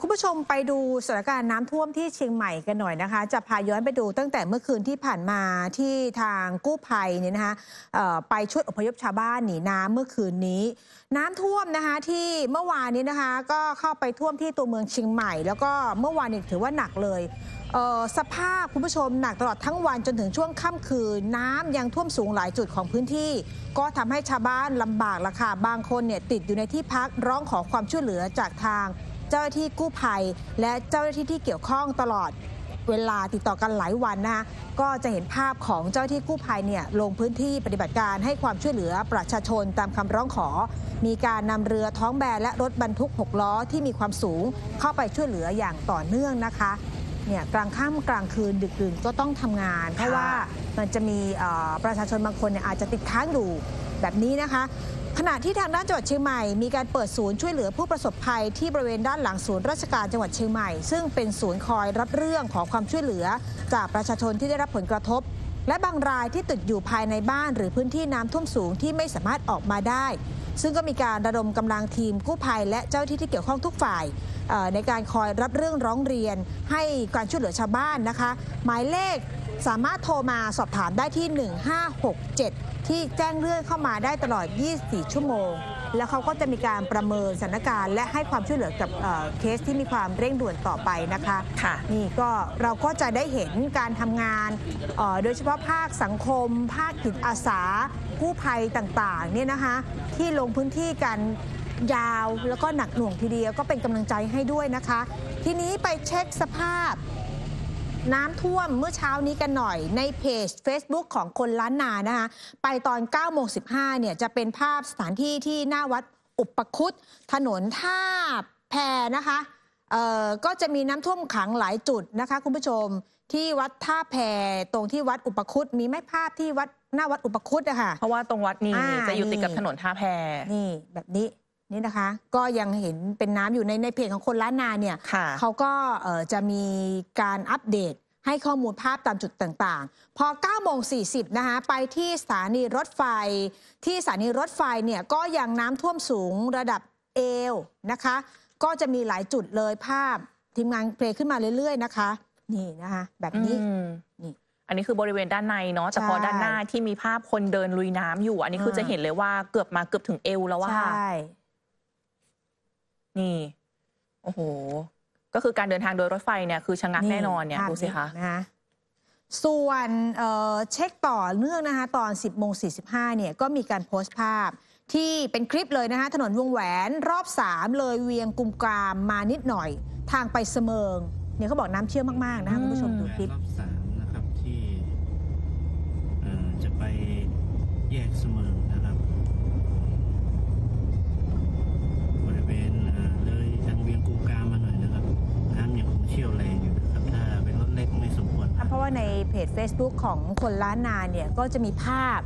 คุณผู้ชมไปดูสถานการณ์น้ำท่วมที่เชียงใหม่กันหน่อยนะคะ จะพาย้อนไปดูตั้งแต่เมื่อคืนที่ผ่านมาที่ทางกู้ภัยเนี่ยนะคะไปช่วยอพยพชาวบ้านหนีน้ำเมื่อคืนนี้ น้ำท่วมนะคะที่เมื่อวานนี้นะคะก็เข้าไปท่วมที่ตัวเมืองเชียงใหม่ แล้วก็เมื่อวานนี้ถือว่าหนักเลยสภาพคุณผู้ชมหนักตลอดทั้งวันจนถึงช่วงค่ำคืน น้ำยังท่วมสูงหลายจุดของพื้นที่ ก็ทำให้ชาวบ้านลำบากละค่ะบางคนเนี่ยติดอยู่ในที่พักร้องขอความช่วยเหลือจากทางเจ้าหน้าที่กู้ภัยและเจ้าหน้าที่ที่เกี่ยวข้องตลอด เวลาติดต่อกันหลายวันนะะก็จะเห็นภาพของเจ้าที่กู้ภัยเนี่ยลงพื้นที่ปฏิบัติการให้ความช่วยเหลือประชาชนตามคำร้องขอ มีการนำเรือท้องแบนและรถบรรทุก 6 ล้อที่มีความสูงเข้าไปช่วยเหลืออย่างต่อเนื่องนะคะเนี่ยกลางค่ำกลางคืนดึกดื่นก็ต้องทำงาน เพราะว่ามันจะมีประชาชนบางคนเนี่ยอาจจะติดค้างอยู่แบบนี้นะคะขณะที่ทางด้านจังหวัดเชียงใหม่มีการเปิดศูนย์ช่วยเหลือผู้ประสบภัยที่บริเวณด้านหลังศูนย์ราชการจังหวัดเชียงใหม่ซึ่งเป็นศูนย์คอยรับเรื่องขอความช่วยเหลือจากประชาชนที่ได้รับผลกระทบ และบางรายที่ติดอยู่ภายในบ้านหรือพื้นที่น้ำท่วมสูงที่ไม่สามารถออกมาได้ซึ่งก็มีการระดมกำลังทีมกู้ภัยและเจ้าที่ที่เกี่ยวข้องทุกฝ่ายในการคอยรับเรื่องร้องเรียนให้การช่วยเหลือชาวบ้านนะคะ หมายเลขสามารถโทรมาสอบถามได้ที่ 1567 ที่แจ้งเรื่องเข้ามาได้ตลอด 24 ชั่วโมงแล้วเขาก็จะมีการประเมินสถานการณ์ และให้ความช่วยเหลือกับเเคสที่มีความเร่งด่วนต่อไปนะคะ ค่ะ นี่ก็เราก็จะได้เห็นการทำงานโดยเฉพาะภาคสังคม ภาคกิจอาสากู้ภัยต่างๆเนี่ยนะคะที่ลงพื้นที่กันยาวแล้วก็หนักหน่วงทีเดียวก็เป็นกำลังใจให้ด้วยนะคะ ทีนี้ไปเช็คสภาพน้ำท่วมเมื่อเช้านี้กันหน่อยในเพจ Facebook ของคนล้านนานะคะไปตอน9โมง15เนี่ยจะเป็นภาพสถานที่ที่หน้าวัดอุปคุตถนนท่าแพนะคะก็จะมีน้ำท่วมขังหลายจุดนะคะ คุณผู้ชมที่วัดท่าแพตรงที่วัดอุปคุตมีไม่ภาพที่วัดหน้าวัดอุปคุตอะค่ะ เพราะว่าตรงวัดนี้จะอยู่ติดกับถนนท่าแพนี่แบบนี้นี่นะคะก็ยังเห็นเป็นน้ำอยู่ในในเพจของคนล้านนาเนี่ยเขาก็จะมีการอัปเดตให้ข้อมูลภาพตามจุดต่าง ๆ พอ9โมง40 นะคะไปที่สถานีรถไฟ ที่สถานีรถไฟเนี่ยก็ยังน้ำท่วมสูงระดับเอวนะคะ ก็จะมีหลายจุดเลยภาพ ทีมงานเพลขึ้นมาเรื่อยๆนะคะ นี่นะคะแบบนี้อนี่อันนี้คือบริเวณด้านในเนาะแต่พอด้านหน้าที่มีภาพคนเดินลุยน้ำอยู่ อันนี้คือจะเห็นเลยว่าเกือบมาเกือบถึงเอวแล้วว่าใช่นี่ โอ้โห ก็คือการเดินทางโดยรถไฟเนี่ย คือชะงักแน่นอนเนี่ยดูสิคะนะส่วนเเช็คต่อเนื่องนะคะ ตอน 10โมง45 เนี่ย ก็มีการโพสต์ภาพที่เป็นคลิปเลยนะคะ ถนนวงแหวนรอบ 3 เลยเวียงกุมกามมานิดหน่อย ทางไปเสมิงเนี่ยเขาบอกน้ำเชื่อมมาก ๆ นะคะคุณผู้ชมดูคลิป รอบสามนะครับ ที่จะไปแยกเสมิงวาในเพจ Facebook ของคนล้านนาเนี่ยก็จะมีภาพ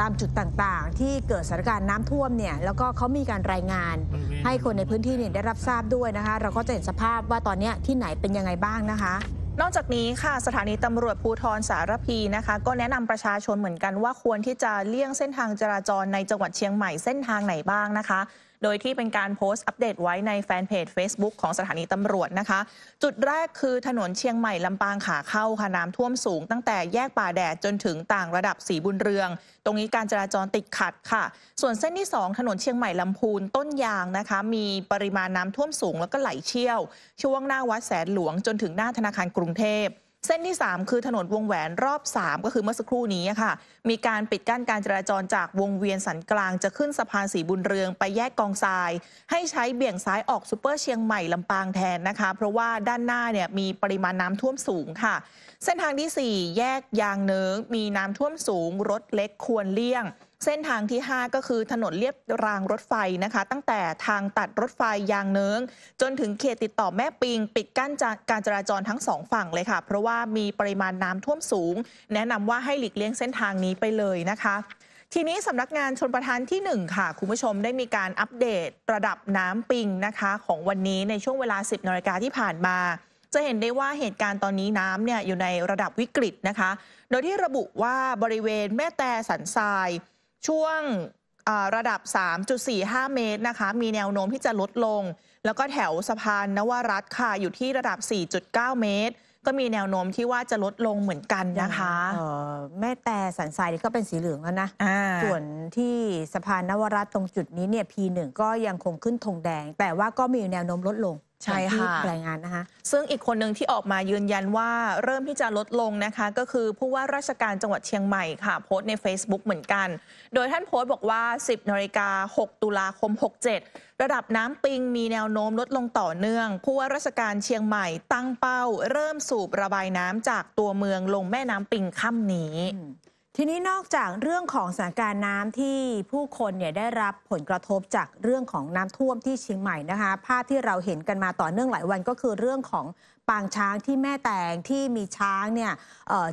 ตามจุดต่างๆ ที่เกิดสถานการณ์น้ำท่วมเนี่ยแล้วก็เขามีการรายงานให้คนในพื้นที่เนี่ยได้รับทราบด้วยนะคะ เราก็จะเห็นสภาพว่าตอนนี้ที่ไหนเป็นยังไงบ้างนะคะ นอกจากนี้ค่ะ สถานีตำรวจภูทรสารพีนะคะ ก็แนะนำประชาชนเหมือนกันว่าควรที่จะเลี่ยงเส้นทางจราจรในจังหวัดเชียงใหม่เส้นทางไหนบ้างนะคะโดยที่เป็นการโพสต์อัปเดตไว้ในแฟนเพจ Facebook ของสถานีตำรวจนะคะ จุดแรกคือถนนเชียงใหม่ลำปางขาเข้าค่ะน้ำท่วมสูง ตั้งแต่แยกป่าแดด จนถึงต่างระดับสีบุญเรือง ตรงนี้การจราจรติดขัดค่ะ ส่วนเส้นที่ 2 ถนนเชียงใหม่ลำพูนต้นยางนะคะ มีปริมาณน้ำท่วมสูงแล้วก็ไหลเชี่ยว ช่วงหน้าวัดแสนหลวงจนถึงหน้าธนาคารกรุงเทพเส้นที่ 3 คือถนนวงแหวนรอบ 3 ก็คือเมื่อสักครู่นี้ค่ะมีการปิดกั้นการจราจรจากวงเวียนสันกลางจะขึ้นสะพานสีบุญเรืองไปแยกกองทราย ให้ใช้เบี่ยงซ้ายออกซูเปอร์เชียงใหม่ลำปางแทนนะคะเพราะว่าด้านหน้าเนี่ยมีปริมาณน้ำท่วมสูงค่ะ เส้นทางที่ 4 แยกยางเนื้อมีน้ำท่วมสูง รถเล็กควรเลี่ยงเส้นทางที่ 5 ก็คือถนนเลียบรางรถไฟนะคะ ตั้งแต่ทางตัดรถไฟยางเนืองจนถึงเขตติดต่อแม่ปิง ปิดกั้นการจราจรทั้งสองฝั่งเลยค่ะ เพราะว่ามีปริมาณน้ำท่วมสูง แนะนำว่าให้หลีกเลี่ยงเส้นทางนี้ไปเลยนะคะ ทีนี้สำนักงานชนประทานที่ 1 ค่ะ คุณผู้ชมได้มีการอัปเดต ระดับน้ำปิงนะคะ ของวันนี้ในช่วงเวลา 10นาฬิกาที่ผ่านมาจะเห็นได้ว่าเหตุการณ์ตอนนี้น้ำเนี่ยอยู่ในระดับวิกฤตนะคะ โดยที่ระบุว่าบริเวณแม่แต่สันทรายช่วงระดับ 3.45 เมตรนะคะ มีแนวโน้มที่จะลดลง แล้วก็แถวสะพานนวรัตค่ะ อยู่ที่ระดับ 4.9 เมตร ก็มีแนวโน้มที่ว่าจะลดลงเหมือนกันนะคะ แม่แต่สันทรายนี่ก็เป็นสีเหลืองแล้วนะส่วนที่สะพานนวรัตตรงจุดนี้เนี่ย P1 ก็ยังคงขึ้นธงแดง แต่ว่าก็มีแนวโน้มลดลงใช่ค่ะรายงานนะคะซึ่งอีกคนหนึ่งที่ออกมายืนยันว่าเริ่มที่จะลดลงนะคะ ก็คือผู้ว่าราชการจังหวัดเชียงใหม่ค่ะโพสต์ใน Facebook เหมือนกัน โดยท่านโพสต์บอกว่า 10นาฬิกา6ตุลาคม 67 ระดับน้ำปิงมีแนวโน้มลดลงต่อเนื่อง ผู้ว่าราชการเชียงใหม่ตั้งเป้า เริ่มสูบระบายน้ำจากตัวเมืองลงแม่น้ำปิงค่ำนี้ทีนี้นอกจากเรื่องของสถานการณ์น้ำที่ผู้คนเนี่ยได้รับผลกระทบจากเรื่องของน้ำท่วมที่เชียงใหม่นะคะ ภาพที่เราเห็นกันมาต่อเนื่องหลายวันก็คือเรื่องของปางช้างที่แม่แตงที่มีช้างเนี่ย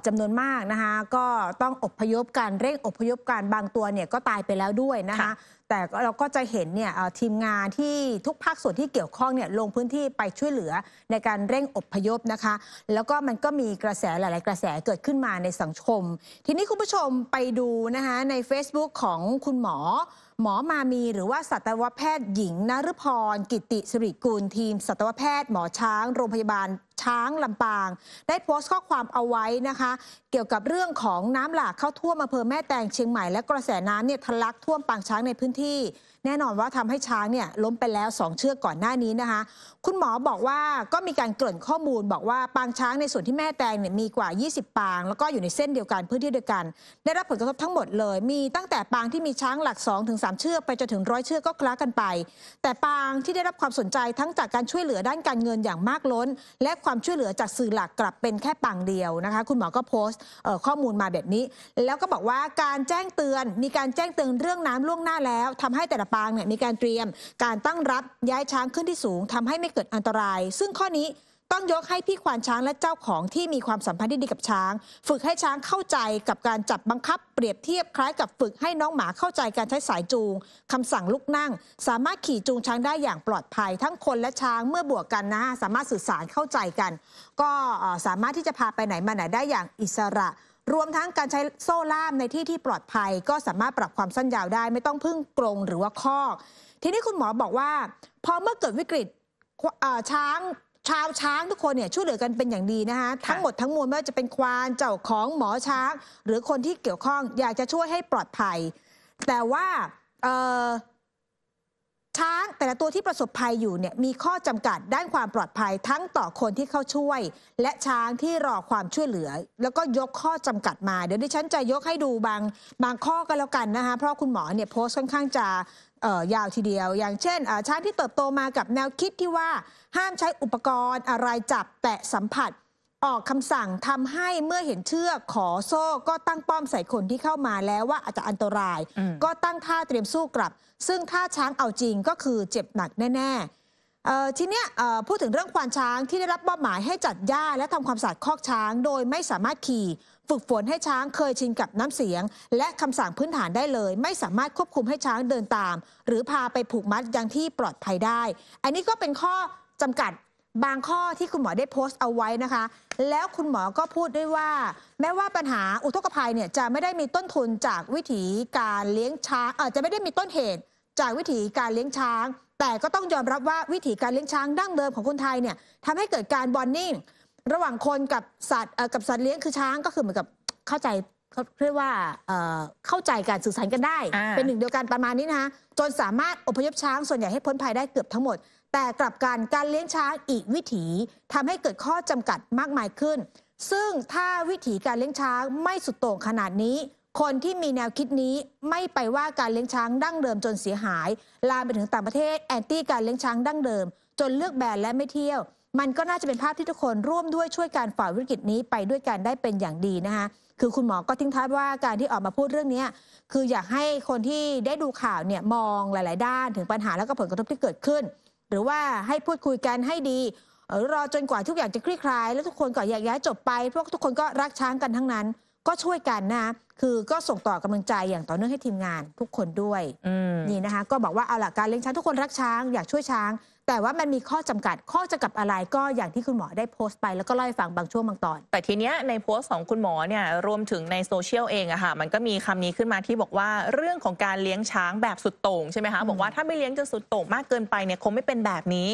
จำนวนมากนะคะ ก็ต้องอบพยพกันเร่งอบพยพกันบางตัวเนี่ยก็ตายไปแล้วด้วยนะคะแต่เราก็จะเห็นเนี่ยทีมงานที่ทุกภาคส่วนที่เกี่ยวข้องเนี่ยลงพื้นที่ไปช่วยเหลือในการเร่งอบพยพนะคะ แล้วก็มันก็มีกระแสหลายๆ กระแสเกิดขึ้นมาในสังคมทีนี้คุณผู้ชมไปดูนะคะใน Facebook ของคุณหมอ หมอมามีหรือว่าสัตวแพทย์ หญิง นฤพร กิติสิริกุลทีมสัตวแพทย์หมอช้าง โรงพยาบาลช้างลำปาง ได้โพสต์ข้อความเอาไว้นะคะ เกี่ยวกับเรื่องของน้ำหลากเข้าท่วมอำเภอแม่แตงเชียงใหม่ และกระแสน้ำเนี่ยทะลักท่วมปางช้างในพื้นที่แน่นอนว่าทำให้ช้างเนี่ยล้มไปแล้ว 2 เชือกก่อนหน้านี้นะคะ คุณหมอบอกว่าก็มีการเกริ่นข้อมูลบอกว่าปางช้างในส่วนที่แม่แตงเนี่ยมีกว่า 20 ปาง แล้วก็อยู่ในเส้นเดียวกันพื้นที่เดียวกัน ได้รับผลกระทบทั้งหมดเลย มีตั้งแต่ปางที่มีช้างหลัก2สเชือกไปจนถึงร้อยเชือกก็คล้ากันไป แต่ปางที่ได้รับความสนใจทั้งจากการช่วยเหลือด้านการเงินอย่างมากล้น และความช่วยเหลือจากสื่อหลักกลับเป็นแค่ปางเดียวนะคะคุณหมอก็โพสต์ข้อมูลมาแบบนี้ แล้วก็บอกว่าการแจ้งเตือนมีการแจ้งเตือนเรื่องน้ำล่วงหน้าแล้ว ทำให้แต่ละางเนี่ยมีการเตรียมการตั้งรับย้ายช้างขึ้นที่สูง ทำให้ไม่เกิดอันตราย ซึ่งข้อนี้ต้องยกให้พี่ควานช้างและเจ้าของที่มีความสัมพันธ์ที่ดีกับช้าง ฝึกให้ช้างเข้าใจกับการจับบังคับเปรียบเทียบคล้ายกับฝึกให้น้องหมาเข้าใจการใช้สายจูง คำสั่งลุกนั่ง สามารถขี่จูงช้างได้อย่างปลอดภัย ทั้งคนและช้างเมื่อบวกกันนะสามารถสื่อสารเข้าใจกัน ก็สามารถที่จะพาไปไหนมาไหนได้อย่างอิสระรวมทั้งการใช้โซ่ล่ามในที่ที่ปลอดภัย ก็สามารถปรับความสั้นยาวได้ไม่ต้องพึ่งกรงหรือว่าคอกทีนี้คุณหมอบอกว่า พอเมื่อเกิดวิกฤตช้างชาวช้างทุกคนเนี่ยช่วยเหลือกันเป็นอย่างดีนะคะทั้งหมดทั้งมวลไม่ว่าจะเป็นควานเจ้าของหมอช้าง หรือคนที่เกี่ยวข้องอยากจะช่วยให้ปลอดภัย แต่ว่าช้างแต่ละตัวที่ประสบภัยอยู่เนี่ยมีข้อจำกัดด้านความปลอดภัยทั้งต่อคนที่เข้าช่วย และช้างที่รอความช่วยเหลือ แล้วก็ยกข้อจำกัดมา เดี๋ยวดิฉันจะยกให้ดูบางบางข้อกันแล้วกันนะคะเพราะคุณหมอเนี่ย โพสต์ค่อนข้างจะยาวทีเดียว อย่างเช่นช้างที่เติบโตมากับแนวคิดที่ว่าห้ามใช้อุปกรณ์อะไรจับแตะสัมผัสออกคำสั่งทำให้เมื่อเห็นเชือกขอโซ่ ก็ตั้งป้อมใส่คนที่เข้ามาแล้วว่าอาจจะอันตราย ก็ตั้งท่าเตรียมสู้กลับ ซึ่งถ้าช้างเอาจริงก็คือเจ็บหนักแน่ๆทีเนี้ยพูดถึงเรื่องควานช้างที่ได้รับมอบหมายให้จัดหญ้าและทำความสะอาดคอกช้างโดยไม่สามารถขี่ ฝึกฝนให้ช้างเคยชินกับน้ำเสียง และคำสั่งพื้นฐานได้เลย ไม่สามารถควบคุมให้ช้างเดินตาม หรือพาไปผูกมัดยังที่ปลอดภัยได้ อันนี้ก็เป็นข้อจำกัดบางข้อที่คุณหมอได้โพสต์เอาไว้นะคะ แล้วคุณหมอก็พูดด้วยว่าแม้ว่าปัญหาอุทกภัยเนี่ยจะไม่ได้มีต้นทุนจากวิถีการเลี้ยงช้างอาจจะไม่ได้มีต้นเหตุจากวิถีการเลี้ยงช้าง แต่ก็ต้องยอมรับว่าวิถีการเลี้ยงช้าง ดั้งเดิมของคนไทยเนี่ยทำให้เกิดการบอนนิ่งระหว่างคนกับสัตว์กับสัตว์เลี้ยงคือช้าง ก็คือเหมือนกับเข้าใจเขาเรียกว่าเข้าใจการสื่อสารกันได้ เป็นหนึ่งเดียวกันประมาณนี้นะคะจนสามารถอพยพช้างส่วนใหญ่ให้พ้นภัยได้เกือบทั้งหมดแต่กลับกันการเลี้ยงช้างอีกวิถีทำให้เกิดข้อจำกัดมากมายขึ้น ซึ่งถ้าวิถีการเลี้ยงช้างไม่สุดโต่งขนาดนี้ คนที่มีแนวคิดนี้ไม่ไปว่าการเลี้ยงช้าง ดั้งเดิมจนเสียหาย ลามไปถึงต่างประเทศแอนตี้การเลี้ยงช้างดั้งเดิม จนเลือกแบรนด์และไม่เที่ยว มันก็น่าจะเป็นภาพที่ทุกคนร่วมด้วยช่วยการฝ่าวิกฤตนี้ไปด้วยกันได้เป็นอย่างดีนะคะ คือคุณหมอก็ทิ้งท้ายว่าการที่ออกมาพูดเรื่องนี้ คืออยากให้คนที่ได้ดูข่าวเนี่ยมองหลาย ๆ ด้าน ถึงปัญหาและก็ผลกระทบที่เกิดขึ้นหรือว่าให้พูดคุยกันให้ดี รอจนกว่าทุกอย่างจะคลี่คลาย แล้วทุกคนก็อยากย้ายจบไปพวกทุกคนก็รักช้างกันทั้งนั้นก็ช่วยกันนะคือก็ส่งต่อกำลังใจอย่างต่อเนื่องให้ทีมงาน ทุกคนด้วยนี่นะคะก็บอกว่าเอาละการเลี้ยงช้างทุกคนรักช้างอยากช่วยช้าง แต่ว่ามันมีข้อจำกัดข้อจำกัดอะไร ก็อย่างที่คุณหมอได้โพสต์ไปแล้วก็เล่าให้ฟังบางช่วงบางตอน แต่ทีเนี้ยในโพสต์ของคุณหมอเนี่ยรวมถึงในโซเชียลเองอะค่ะมันก็มีคำนี้ขึ้นมาที่บอกว่าเรื่องของการเลี้ยงช้างแบบสุดโต่งใช่ไหมคะบอกว่าถ้าไม่เลี้ยงจนสุดโต่งมากเกินไปเนี่ยคงไม่เป็นแบบนี้